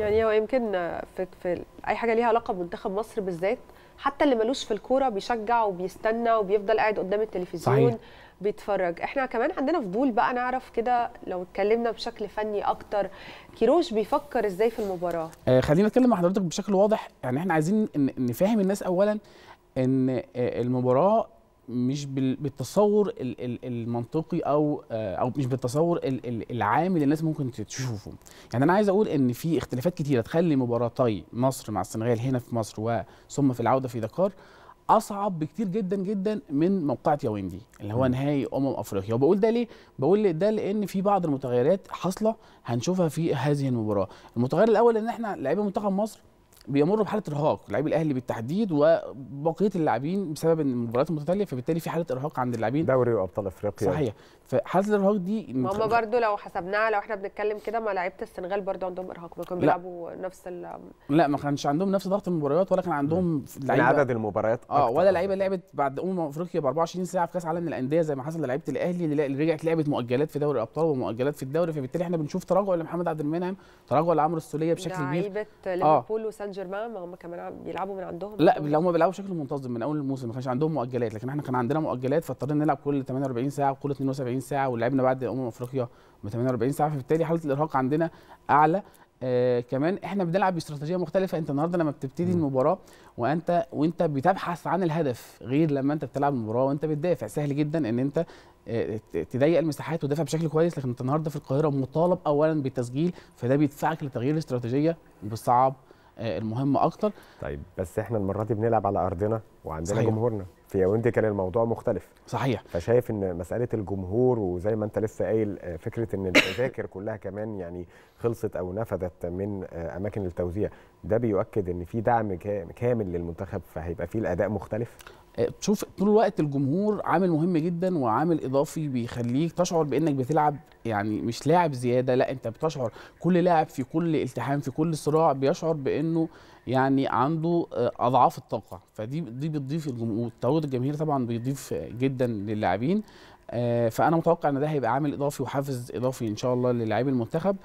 يعني هو يمكن في, في اي حاجه ليها علاقه بمنتخب مصر بالذات حتى اللي ملوش في الكوره بيشجع وبيستنى وبيفضل قاعد قدام التلفزيون صحيح. بيتفرج احنا كمان عندنا فضول بقى نعرف كده لو اتكلمنا بشكل فني اكتر كيروش بيفكر ازاي في المباراه آه خلينا نتكلم مع حضرتك بشكل واضح يعني احنا عايزين نفهم الناس اولا ان آه، المباراه مش بالتصور المنطقي او آه، او مش بالتصور العام اللي الناس ممكن تشوفه يعني انا عايز اقول ان في اختلافات كتيره تخلي مباراتي مصر مع السنغال هنا في مصر وثم في العوده في دكار اصعب بكتير جدا جدا من موقعة ياوندي اللي هو نهائي امم افريقيا وبقول ده ليه بقول ده لان في بعض المتغيرات حاصله هنشوفها في هذه المباراه المتغير الاول ان احنا لعيبه منتخب مصر بيمر بحاله ارهاق لعيب الاهلي بالتحديد وبقيه اللاعبين بسبب ان المباريات المتتاليه فبالتالي في حاله ارهاق عند اللاعبين دوري وابطال افريقيا صحيح فحاله الارهاق دي ما هم برضو لو حسبناها لو احنا بنتكلم كده ما لعيبه السنغال برضه عندهم ارهاق ما كانوا بيلعبوا نفس ال لا ما كانش عندهم نفس ضغط المباريات ولا كان عندهم لعيبه عدد المباريات اه ولا لعيبه لعبت بعد امم افريقيا ب 24 ساعه في كاس عالم للانديه زي ما حصل لعيبه الاهلي اللي رجعت لعبت مؤجلات في دوري الابطال ومؤجلات في الدوري فبالتالي احنا بنشوف تراجع لمحمد عبد المنعم تراجع لعمرو السوليه بشكل كبير لعيبه آه. ليفربول وسان جيرمان ما هم كمان عم بيلعبوا من عندهم لا اللي هم بيلعبوا بشكل منتظم من اول الموسم ما كانش عندهم مؤجلات لكن احنا كان عندنا مؤجلات فاضطرينا نلعب كل 48 ساعه وكل 72 ساعه ولعبنا بعد امم افريقيا ب 48 ساعه فبالتالي حاله الارهاق عندنا اعلى آه كمان احنا بنلعب باستراتيجيه مختلفه انت النهارده لما بتبتدي المباراه وانت وانت بتبحث عن الهدف غير لما انت بتلعب المباراه وانت بتدافع سهل جدا ان انت آه، تضيق المساحات وتدافع بشكل كويس لكن انت النهارده في القاهره مطالب اولا بالتسجيل فده بيدفعك لتغيير الاستراتيجيه وبالصعب آه، المهم اكتر طيب بس احنا المره دي بنلعب على ارضنا وعندنا صحيح. جمهورنا في ياوندي كان الموضوع مختلف صحيح فشايف ان مساله الجمهور وزي ما انت لسه قايل آه، فكره ان التذاكر كلها كمان يعني خلصت او نفذت من آه، اماكن التوزيع ده بيؤكد ان في دعم كامل للمنتخب فهيبقى فيه الاداء مختلف تشوف طول الوقت الجمهور عامل مهم جدا وعامل اضافي بيخليك تشعر بانك بتلعب يعني مش لاعب زياده لا انت بتشعر كل لاعب في كل التحام في كل صراع بيشعر بانه يعني عنده آه، اضعاف الطاقه فدي دي بتضيف الجمهور تواجد الجماهير طبعا بيضيف جدا للاعبين آه، فانا متوقع ان ده هيبقى عامل اضافي وحافز اضافي ان شاء الله للاعبي المنتخب